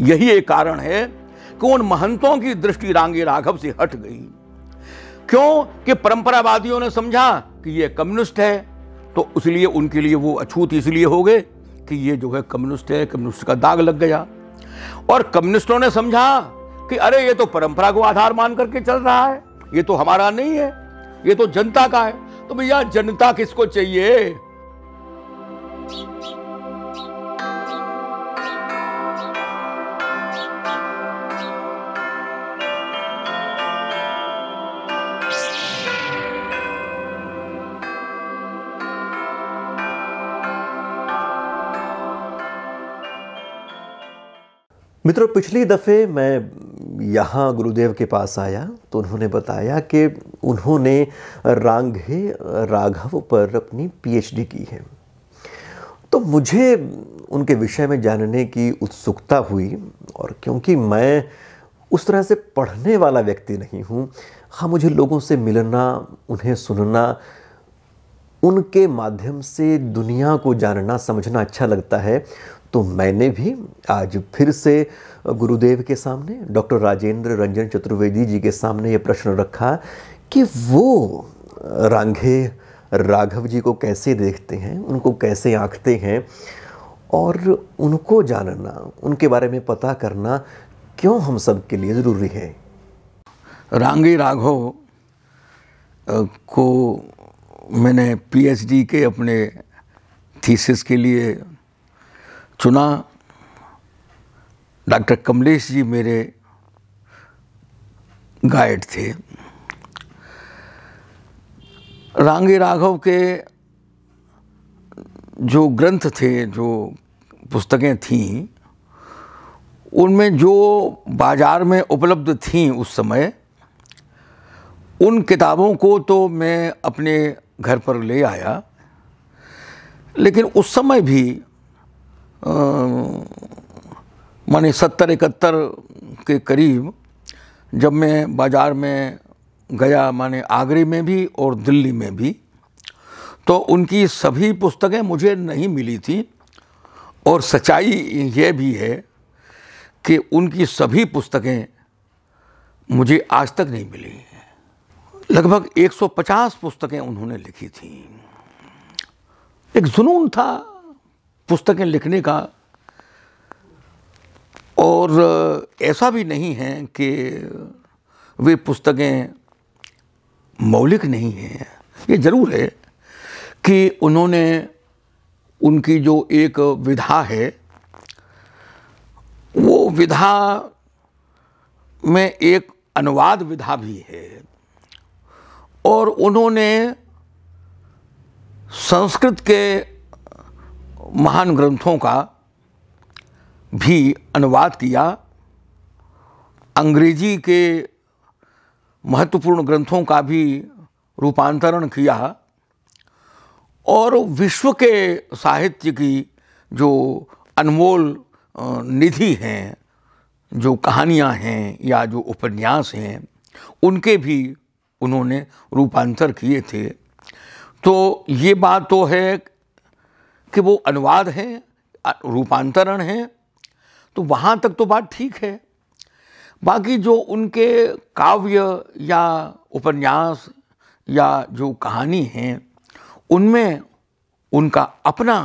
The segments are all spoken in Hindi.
यही एक कारण है कि उन महंतों की दृष्टि रांगे राघव से हट गई क्यों कि परंपरावादियों ने समझा कि ये कम्युनिस्ट है तो इसलिए उनके लिए वो अछूत इसलिए हो गए कि ये जो है कम्युनिस्ट है कम्युनिस्ट का दाग लग गया और कम्युनिस्टों ने समझा कि अरे ये तो परंपरा को आधार मान करके चल रहा है ये तो हमारा नहीं है ये तो जनता का है तो भैया जनता किसको चाहिए मित्रों पिछली दफ़े मैं यहाँ गुरुदेव के पास आया तो उन्होंने बताया कि उन्होंने रांगे राघव पर अपनी पीएचडी की है तो मुझे उनके विषय में जानने की उत्सुकता हुई और क्योंकि मैं उस तरह से पढ़ने वाला व्यक्ति नहीं हूँ हाँ मुझे लोगों से मिलना उन्हें सुनना उनके माध्यम से दुनिया को जानना समझना अच्छा लगता है तो मैंने भी आज फिर से गुरुदेव के सामने डॉक्टर राजेंद्र रंजन चतुर्वेदी जी के सामने ये प्रश्न रखा कि वो रांघे राघव जी को कैसे देखते हैं उनको कैसे आँखते हैं और उनको जानना उनके बारे में पता करना क्यों हम सब के लिए ज़रूरी है रांगे राघव को मैंने पीएचडी के अपने थीसिस के लिए चुना डॉक्टर कमलेश जी मेरे गाइड थे रांगे राघव के जो ग्रंथ थे जो पुस्तकें थीं उनमें जो बाज़ार में उपलब्ध थीं उस समय उन किताबों को तो मैं अपने घर पर ले आया लेकिन उस समय भी माने सत्तर इकहत्तर के करीब जब मैं बाज़ार में गया माने आगरे में भी और दिल्ली में भी तो उनकी सभी पुस्तकें मुझे नहीं मिली थी और सच्चाई ये भी है कि उनकी सभी पुस्तकें मुझे आज तक नहीं मिली लगभग 150 पुस्तकें उन्होंने लिखी थी एक जुनून था पुस्तकें लिखने का और ऐसा भी नहीं है कि वे पुस्तकें मौलिक नहीं हैं ये ज़रूर है कि उन्होंने उनकी जो एक विधा है वो विधा में एक अनुवाद विधा भी है और उन्होंने संस्कृत के महान ग्रंथों का भी अनुवाद किया अंग्रेजी के महत्वपूर्ण ग्रंथों का भी रूपांतरण किया और विश्व के साहित्य की जो अनमोल निधि हैं जो कहानियाँ हैं या जो उपन्यास हैं उनके भी उन्होंने रूपांतर किए थे तो ये बात तो है कि वो अनुवाद हैं रूपांतरण हैं तो वहाँ तक तो बात ठीक है बाकी जो उनके काव्य या उपन्यास या जो कहानी हैं उनमें उनका अपना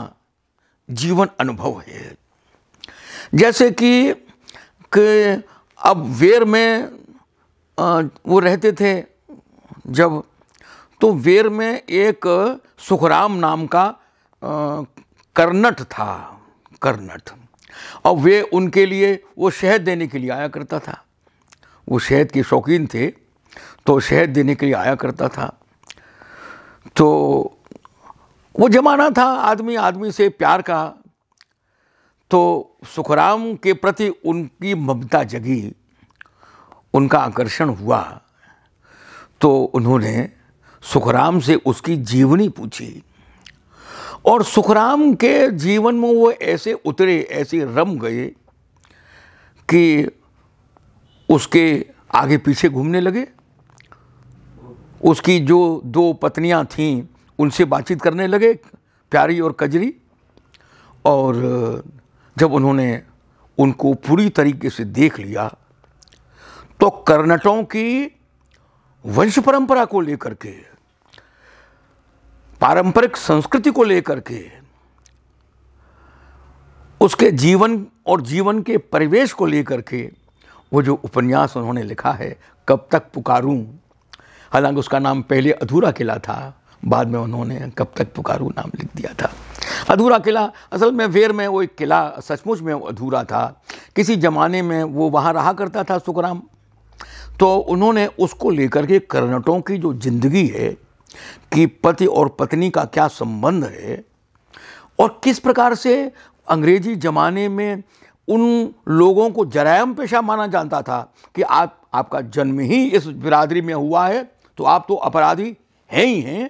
जीवन अनुभव है जैसे कि, कि अब वेर में वो रहते थे जब तो वेर में एक सुखराम नाम का कर्नट था कर्नट और वे उनके लिए वो शहद देने के लिए आया करता था वो शहद के शौकीन थे तो शहद देने के लिए आया करता था तो वो जमाना था आदमी आदमी से प्यार का तो सुखराम के प्रति उनकी ममता जगी उनका आकर्षण हुआ तो उन्होंने सुखराम से उसकी जीवनी पूछी और सुखराम के जीवन में वो ऐसे उतरे ऐसे रम गए कि उसके आगे पीछे घूमने लगे उसकी जो दो पत्नियां थीं उनसे बातचीत करने लगे प्यारी और कजरी और जब उन्होंने उनको पूरी तरीके से देख लिया तो कर्नाटों की वंश परंपरा को लेकर के पारंपरिक संस्कृति को लेकर के उसके जीवन और जीवन के परिवेश को लेकर के वो जो उपन्यास उन्होंने लिखा है कब तक पुकारूं हालांकि उसका नाम पहले अधूरा किला था बाद में उन्होंने कब तक पुकारूं नाम लिख दिया था अधूरा किला असल में वेर में वो एक किला सचमुच में अधूरा था किसी ज़माने में वो वहाँ रहा करता था सुखराम तो उन्होंने उसको लेकर के कर्नाटों की जो ज़िंदगी है कि पति और पत्नी का क्या संबंध है और किस प्रकार से अंग्रेजी ज़माने में उन लोगों को जरायम पेशा माना जाता था कि आप आपका जन्म ही इस बिरादरी में हुआ है तो आप तो अपराधी हैं ही हैं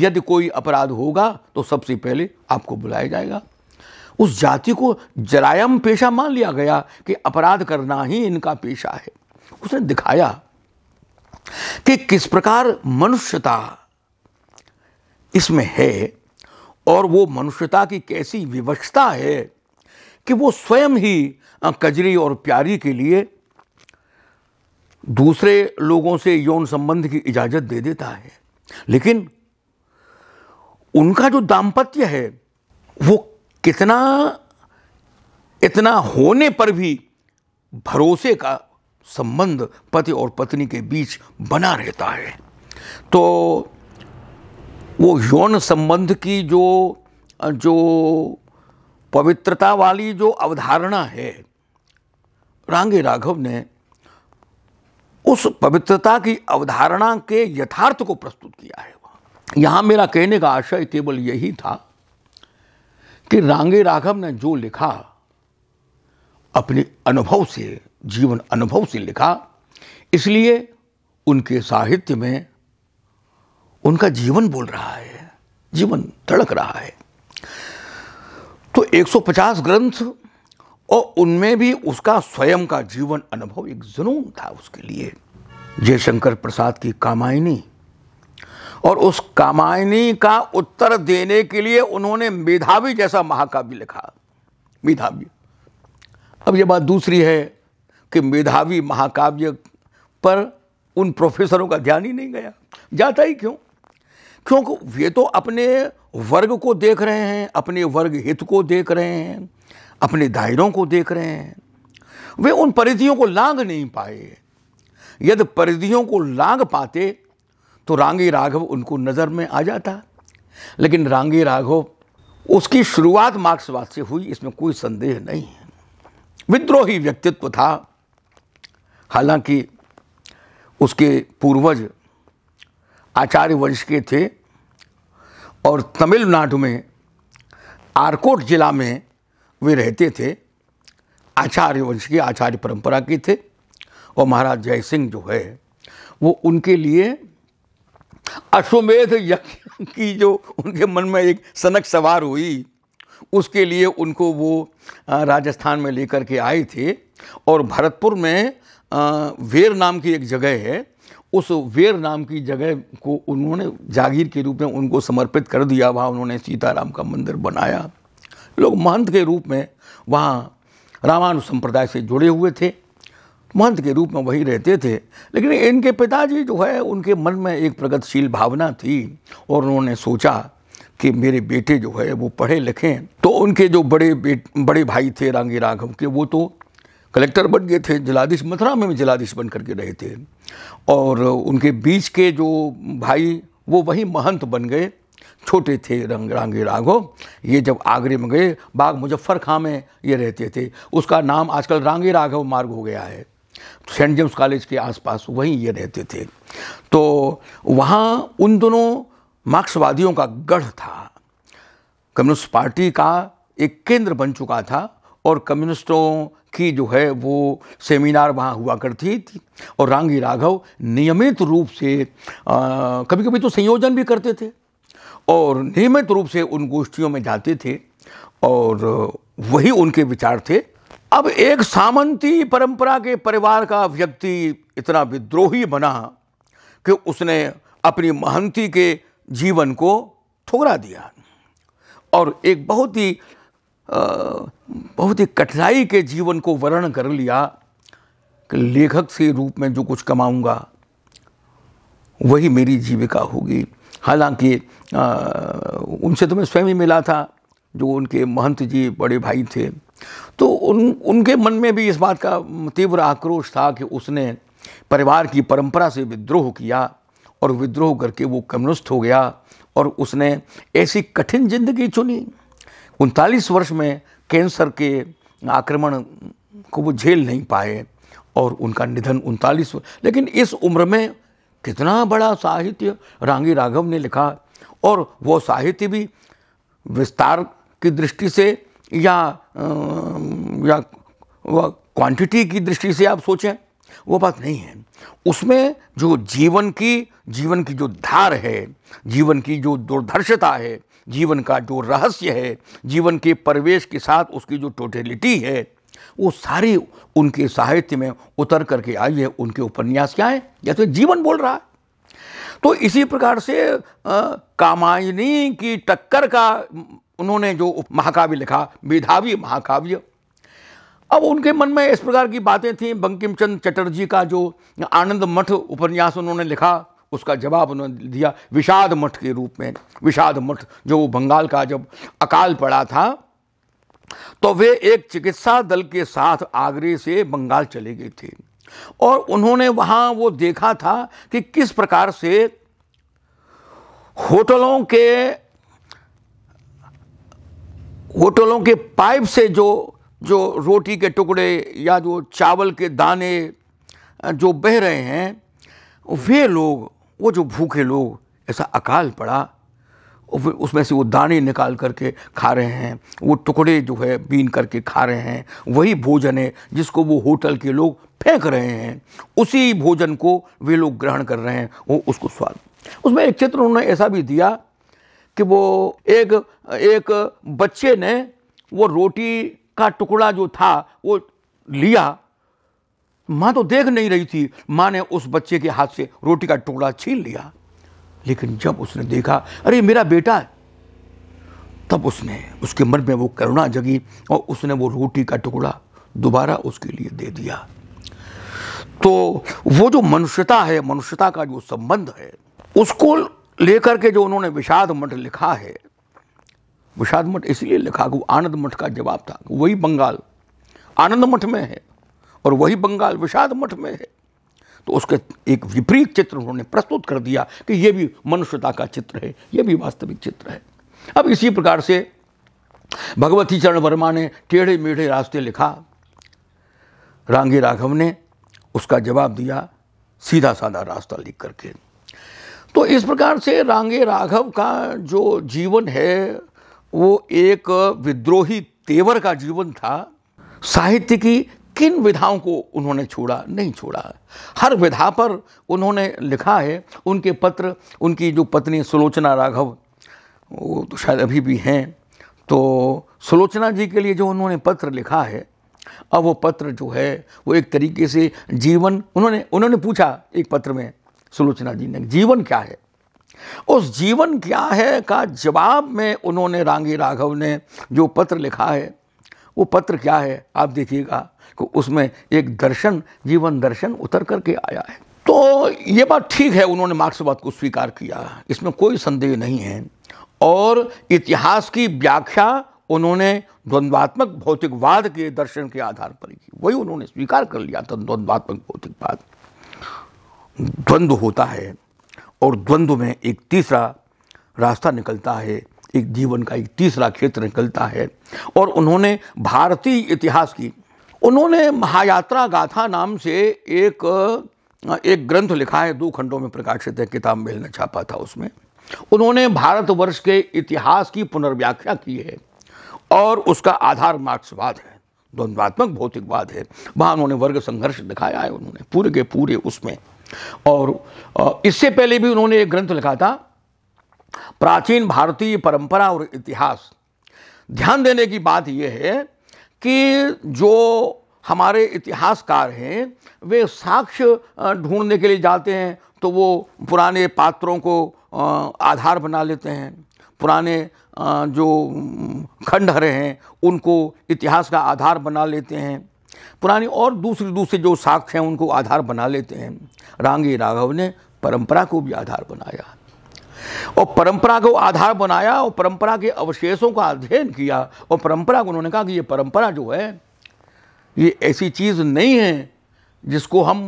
यदि कोई अपराध होगा तो सबसे पहले आपको बुलाया जाएगा उस जाति को जरायम पेशा मान लिया गया कि अपराध करना ही इनका पेशा है उसने दिखाया कि किस प्रकार मनुष्यता इसमें है और वो मनुष्यता की कैसी विवशता है कि वो स्वयं ही कजरी और प्यारी के लिए दूसरे लोगों से यौन संबंध की इजाज़त दे देता है लेकिन उनका जो दाम्पत्य है वो कितना इतना होने पर भी भरोसे का संबंध पति और पत्नी के बीच बना रहता है तो वो यौन संबंध की जो जो पवित्रता वाली जो अवधारणा है रांगे राघव ने उस पवित्रता की अवधारणा के यथार्थ को प्रस्तुत किया है यहाँ मेरा कहने का आशय केवल यही था कि रांगे राघव ने जो लिखा अपने अनुभव से जीवन अनुभव से लिखा इसलिए उनके साहित्य में उनका जीवन बोल रहा है जीवन धड़क रहा है तो 150 ग्रंथ और उनमें भी उसका स्वयं का जीवन अनुभव एक जुनून था उसके लिए जयशंकर प्रसाद की कामायनी और उस कामायनी का उत्तर देने के लिए उन्होंने मेधावी जैसा महाकाव्य लिखा मेधावी अब यह बात दूसरी है कि मेधावी महाकाव्य पर उन प्रोफेसरों का ध्यान ही नहीं गया जाता ही क्यों क्योंकि वे तो अपने वर्ग को देख रहे हैं अपने वर्ग हित को देख रहे हैं अपने दायरों को देख रहे हैं वे उन परिधियों को लांग नहीं पाए यदि परिधियों को लांग पाते तो रांगी राघव उनको नज़र में आ जाता लेकिन रांगी राघव उसकी शुरुआत मार्क्सवाद से हुई इसमें कोई संदेह नहीं है विद्रोही व्यक्तित्व था हालांकि उसके पूर्वज आचार्य वंश के थे और तमिलनाडु में आरकोट जिला में वे रहते थे आचार्य वंश के आचार्य परंपरा के थे और महाराज जय सिंह जो है वो उनके लिए अश्वमेध यज्ञ की जो उनके मन में एक सनक सवार हुई उसके लिए उनको वो राजस्थान में लेकर के आए थे और भरतपुर में वेर नाम की एक जगह है उस वेर नाम की जगह को उन्होंने जागीर के रूप में उनको समर्पित कर दिया वहाँ उन्होंने सीताराम का मंदिर बनाया लोग महंत के रूप में वहाँ रामानु संप्रदाय से जुड़े हुए थे महंत के रूप में वही रहते थे लेकिन इनके पिताजी जो है उनके मन में एक प्रगतिशील भावना थी और उन्होंने सोचा कि मेरे बेटे जो है वो पढ़े लिखें तो उनके जो बड़े बड़े भाई थे रांगी राघव के वो तो कलेक्टर बन गए थे जिलाधीश मथुरा में भी जिलाधीश बन करके रहे थे और उनके बीच के जो भाई वो वही महंत बन गए छोटे थे रंग रंगे राघो ये जब आगरे में गए बाग मुजफ्फर खां में ये रहते थे उसका नाम आजकल रांगे राघव मार्ग हो गया है सेंट जेम्स कॉलेज के आसपास वहीं ये रहते थे तो वहाँ उन दोनों मार्क्सवादियों का गढ़ था कम्युनिस्ट पार्टी का एक केंद्र बन चुका था और कम्युनिस्टों की जो है वो सेमिनार वहाँ हुआ करती थी और रांगी राघव नियमित रूप से कभी कभी तो संयोजन भी करते थे और नियमित रूप से उन गोष्ठियों में जाते थे और वही उनके विचार थे अब एक सामंती परंपरा के परिवार का व्यक्ति इतना विद्रोही बना कि उसने अपनी महंती के जीवन को ठुकरा दिया और एक बहुत ही बहुत ही कठिनाई के जीवन को वर्ण कर लिया कि लेखक से रूप में जो कुछ कमाऊंगा वही मेरी जीविका होगी हालांकि उनसे तो मैं स्वयं ही मिला था जो उनके महंत जी बड़े भाई थे तो उन उनके मन में भी इस बात का तीव्र आक्रोश था कि उसने परिवार की परंपरा से विद्रोह किया और विद्रोह करके वो कम्युनिस्ट हो गया और उसने ऐसी कठिन जिंदगी चुनी उनतालीस वर्ष में कैंसर के आक्रमण को वो झेल नहीं पाए और उनका निधन उनतालीस लेकिन इस उम्र में कितना बड़ा साहित्य रांगी राघव ने लिखा और वो साहित्य भी विस्तार की दृष्टि से या या क्वांटिटी की दृष्टि से आप सोचें वो बात नहीं है उसमें जो जीवन की जीवन की जो धार है जीवन की जो दुर्धर्षता है जीवन का जो रहस्य है जीवन के परिवेश के साथ उसकी जो टोटेलिटी है वो सारी उनके साहित्य में उतर करके आई है उनके उपन्यास क्या है या तो जीवन बोल रहा है तो इसी प्रकार से कामायनी की टक्कर का उन्होंने जो महाकाव्य लिखा मेधावी महाकाव्य अब उनके मन में इस प्रकार की बातें थीं बंकिम चंद चटर्जी का जो आनंद मठ उपन्यास उन्होंने लिखा उसका जवाब उन्होंने दिया विषाद मठ के रूप में विषाद मठ जो बंगाल का जब अकाल पड़ा था तो वे एक चिकित्सा दल के साथ आगरे से बंगाल चले गए थे और उन्होंने वहाँ वो देखा था कि किस प्रकार से होटलों के होटलों के पाइप से जो जो रोटी के टुकड़े या जो चावल के दाने जो बह रहे हैं वे लोग वो जो भूखे लोग ऐसा अकाल पड़ा उसमें से वो दाने निकाल करके खा रहे हैं वो टुकड़े जो है बीन करके खा रहे हैं वही भोजन है जिसको वो होटल के लोग फेंक रहे हैं उसी भोजन को वे लोग ग्रहण कर रहे हैं वो उसको स्वाद उसमें एक चित्र उन्होंने ऐसा भी दिया कि वो एक एक बच्चे ने वो रोटी का टुकड़ा जो था वो लिया माँ तो देख नहीं रही थी माँ ने उस बच्चे के हाथ से रोटी का टुकड़ा छीन लिया लेकिन जब उसने देखा अरे मेरा बेटा है तब उसने उसके मन में वो करुणा जगी और उसने वो रोटी का टुकड़ा दोबारा उसके लिए दे दिया तो वो जो मनुष्यता है मनुष्यता का जो संबंध है उसको लेकर के जो उन्होंने विषाद मठ लिखा है विषाद मठ इसलिए लिखा कि आनंद मठ का जवाब था वही बंगाल आनंद मठ में है और वही बंगाल विषाद मठ में है तो उसके एक विपरीत चित्र उन्होंने प्रस्तुत कर दिया कि यह भी मनुष्यता का चित्र है यह भी वास्तविक चित्र है अब इसी प्रकार से भगवती चरण वर्मा ने टेढ़े मेढ़े रास्ते लिखा रांगी राघव ने उसका जवाब दिया सीधा साधा रास्ता लिख करके तो इस प्रकार से रांगे राघव का जो जीवन है वो एक विद्रोही तेवर का जीवन था साहित्य की किन विधाओं को उन्होंने छोड़ा नहीं छोड़ा हर विधा पर उन्होंने लिखा है उनके पत्र उनकी जो पत्नी सुलोचना राघव वो तो शायद अभी भी हैं तो सुलोचना जी के लिए जो उन्होंने पत्र लिखा है अब वो पत्र जो है वो एक तरीके से जीवन उन्होंने उन्होंने पूछा एक पत्र में सुलोचना जी ने जीवन क्या है उस जीवन क्या है का जवाब में उन्होंने रांगी राघव ने जो पत्र लिखा है वो पत्र क्या है आप देखिएगा कि उसमें एक दर्शन जीवन दर्शन उतर करके आया है तो ये बात ठीक है उन्होंने मार्क्सवाद को स्वीकार किया इसमें कोई संदेह नहीं है और इतिहास की व्याख्या उन्होंने द्वंद्वात्मक भौतिकवाद के दर्शन के आधार पर की वही उन्होंने स्वीकार कर लिया था द्वंद्वात्मक भौतिकवाद द्वंद्व होता है और द्वंद्व में एक तीसरा रास्ता निकलता है एक जीवन का एक तीसरा क्षेत्र निकलता है और उन्होंने भारतीय इतिहास की उन्होंने महायात्रा गाथा नाम से एक एक ग्रंथ लिखा है दो खंडों में प्रकाशित है किताब मेल ने छापा था उसमें उन्होंने भारतवर्ष के इतिहास की पुनर्व्याख्या की है और उसका आधार मार्क्सवाद है द्वंद्वात्मक भौतिकवाद है वहाँ उन्होंने वर्ग संघर्ष दिखाया है उन्होंने पूरे के पूरे उसमें और इससे पहले भी उन्होंने एक ग्रंथ लिखा था प्राचीन भारतीय परंपरा और इतिहास ध्यान देने की बात यह है कि जो हमारे इतिहासकार हैं वे साक्ष्य ढूंढने के लिए जाते हैं तो वो पुराने पात्रों को आधार बना लेते हैं पुराने जो खंडहर हैं उनको इतिहास का आधार बना लेते हैं पुरानी और दूसरी दूसरे जो साक्ष्य हैं उनको आधार बना लेते हैं रांगी राघव ने परंपरा को भी आधार बनाया और परंपरा को आधार बनाया और परंपरा के अवशेषों का अध्ययन किया और परंपरा को उन्होंने कहा कि ये परंपरा जो है ये ऐसी चीज़ नहीं है जिसको हम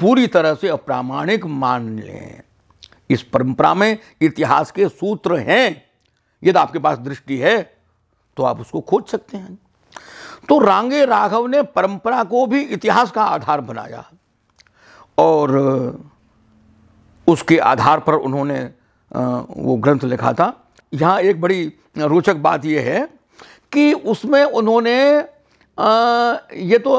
पूरी तरह से अप्रामाणिक मान लें इस परंपरा में इतिहास के सूत्र हैं यदि आपके पास दृष्टि है तो आप उसको खोज सकते हैं तो रांगे राघव ने परंपरा को भी इतिहास का आधार बनाया और उसके आधार पर उन्होंने वो ग्रंथ लिखा था यहाँ एक बड़ी रोचक बात यह है कि उसमें उन्होंने ये तो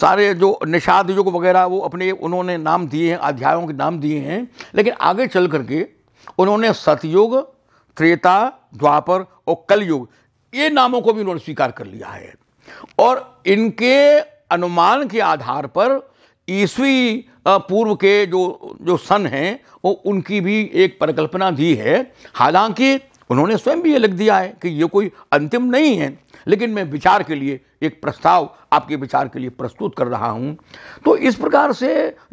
सारे जो निषाद युग वगैरह वो अपने उन्होंने नाम दिए हैं अध्यायों के नाम दिए हैं लेकिन आगे चल करके उन्होंने सतयुग त्रेता द्वापर और कलयुग ये नामों को भी उन्होंने स्वीकार कर लिया है और इनके अनुमान के आधार पर ईसवी पूर्व के जो जो सन हैं वो उनकी भी एक परिकल्पना दी है हालांकि उन्होंने स्वयं भी ये लिख दिया है कि ये कोई अंतिम नहीं है लेकिन मैं विचार के लिए एक प्रस्ताव आपके विचार के लिए प्रस्तुत कर रहा हूँ तो इस प्रकार से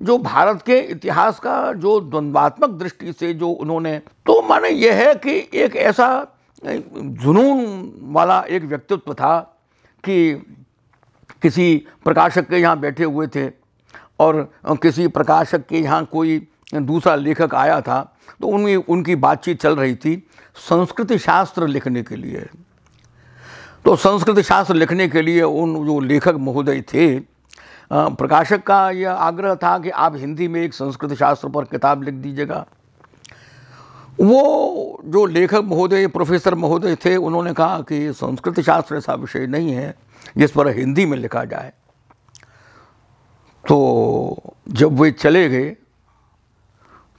जो भारत के इतिहास का जो द्वंद्वात्मक दृष्टि से जो उन्होंने तो माने यह है कि एक ऐसा जुनून वाला एक व्यक्तित्व था कि किसी प्रकाशक के यहाँ बैठे हुए थे और किसी प्रकाशक के यहाँ कोई दूसरा लेखक आया था तो उनकी उनकी बातचीत चल रही थी संस्कृति शास्त्र लिखने के लिए तो संस्कृत शास्त्र लिखने के लिए उन जो लेखक महोदय थे प्रकाशक का यह आग्रह था कि आप हिंदी में एक संस्कृत शास्त्र पर किताब लिख दीजिएगा वो जो लेखक महोदय प्रोफेसर महोदय थे उन्होंने कहा कि संस्कृत शास्त्र ऐसा विषय नहीं है जिस पर हिंदी में लिखा जाए तो जब वे चले गए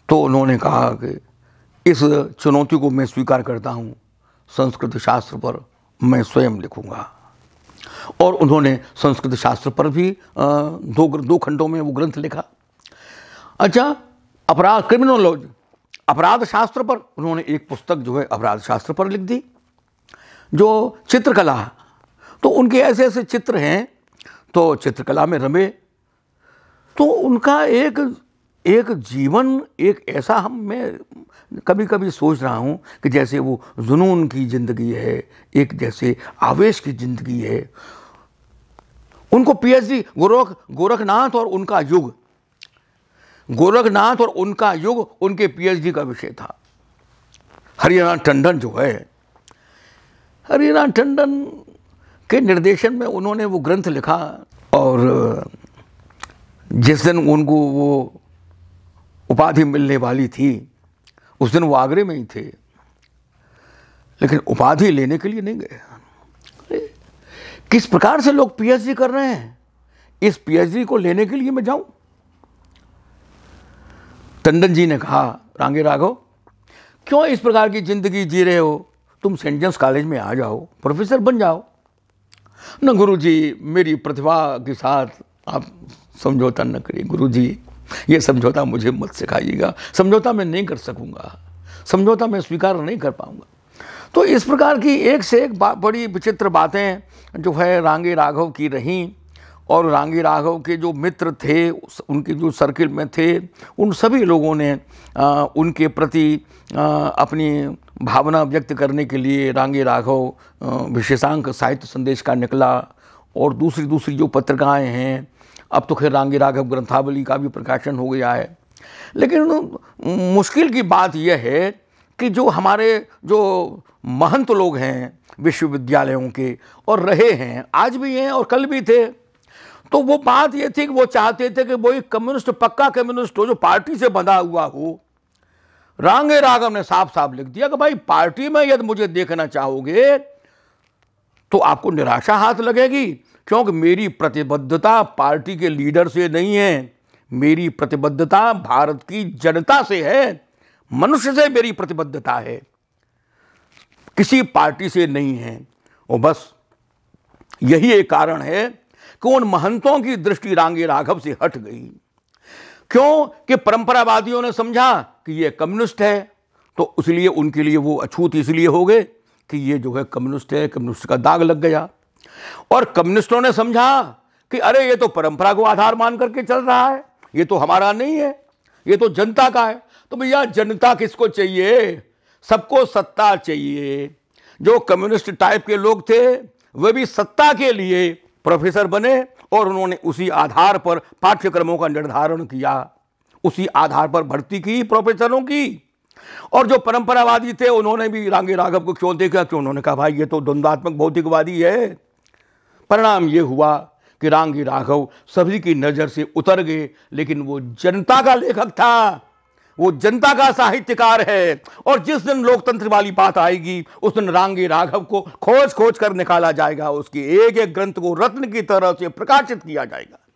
तो उन्होंने कहा कि इस चुनौती को मैं स्वीकार करता हूँ संस्कृत शास्त्र पर मैं स्वयं लिखूँगा और उन्होंने संस्कृत शास्त्र पर भी दो दो खंडों में वो ग्रंथ लिखा अच्छा अपराध क्रिमिनोलॉजी अपराध शास्त्र पर उन्होंने एक पुस्तक जो है अपराध शास्त्र पर लिख दी जो चित्रकला तो उनके ऐसे ऐसे चित्र हैं तो चित्रकला में रमे तो उनका एक एक जीवन एक ऐसा हम मैं कभी कभी सोच रहा हूँ कि जैसे वो जुनून की ज़िंदगी है एक जैसे आवेश की ज़िंदगी है उनको पीएचडी गोरख गोरखनाथ और उनका युग गोरखनाथ और उनका युग उनके पीएचडी का विषय था हरिनाथ टंडन जो है हरिनाथ टंडन के निर्देशन में उन्होंने वो ग्रंथ लिखा और जिस दिन उनको वो उपाधि मिलने वाली थी उस दिन वो आगरे में ही थे लेकिन उपाधि लेने के लिए नहीं गए किस प्रकार से लोग पीएचडी कर रहे हैं इस पीएचडी को लेने के लिए मैं जाऊं टंडन जी ने कहा रांगे राघव क्यों इस प्रकार की ज़िंदगी जी रहे हो तुम सेंट जेम्स कॉलेज में आ जाओ प्रोफेसर बन जाओ न गुरु जी मेरी प्रतिभा के साथ आप समझौता न करिए गुरु जी ये समझौता मुझे मत सिखाइएगा समझौता मैं नहीं कर सकूँगा समझौता मैं स्वीकार नहीं कर पाऊँगा तो इस प्रकार की एक से एक बड़ी विचित्र बातें जो है रांगे राघव की रहीं और रांगी राघव के जो मित्र थे उनके जो सर्किल में थे उन सभी लोगों ने आ, उनके प्रति आ, अपनी भावना व्यक्त करने के लिए रांगी राघव विशेषांक साहित्य संदेश का निकला और दूसरी दूसरी जो पत्रिकाएँ हैं अब तो खैर रांगी राघव ग्रंथावली का भी प्रकाशन हो गया है लेकिन मुश्किल की बात यह है कि जो हमारे जो महंत लोग हैं विश्वविद्यालयों के और रहे हैं आज भी हैं और कल भी थे तो वो बात ये थी कि वो चाहते थे कि वो एक कम्युनिस्ट पक्का कम्युनिस्ट हो जो पार्टी से बंधा हुआ हो रांगे राघव ने साफ साफ लिख दिया कि भाई पार्टी में यदि मुझे देखना चाहोगे तो आपको निराशा हाथ लगेगी क्योंकि मेरी प्रतिबद्धता पार्टी के लीडर से नहीं है मेरी प्रतिबद्धता भारत की जनता से है मनुष्य से मेरी प्रतिबद्धता है किसी पार्टी से नहीं है और बस यही एक कारण है कि उन महंतों की दृष्टि रांगे राघव से हट गई क्यों कि परंपरावादियों ने समझा कि ये कम्युनिस्ट है तो इसलिए उनके लिए वो अछूत इसलिए हो गए कि ये जो है कम्युनिस्ट है कम्युनिस्ट का दाग लग गया और कम्युनिस्टों ने समझा कि अरे ये तो परंपरा को आधार मान करके चल रहा है ये तो हमारा नहीं है ये तो जनता का है तो भैया जनता किसको चाहिए सबको सत्ता चाहिए जो कम्युनिस्ट टाइप के लोग थे वे भी सत्ता के लिए प्रोफेसर बने और उन्होंने उसी आधार पर पाठ्यक्रमों का निर्धारण किया उसी आधार पर भर्ती की प्रोफेसरों की और जो परंपरावादी थे उन्होंने भी रांगे राघव को क्यों देखा क्यों तो उन्होंने कहा भाई ये तो द्वंद्वात्मक भौतिकवादी है परिणाम ये हुआ कि रांगी राघव सभी की नज़र से उतर गए लेकिन वो जनता का लेखक था वो जनता का साहित्यकार है और जिस दिन लोकतंत्र वाली बात आएगी उस दिन रांगे राघव को खोज खोज कर निकाला जाएगा उसकी एक एक ग्रंथ को रत्न की तरह से प्रकाशित किया जाएगा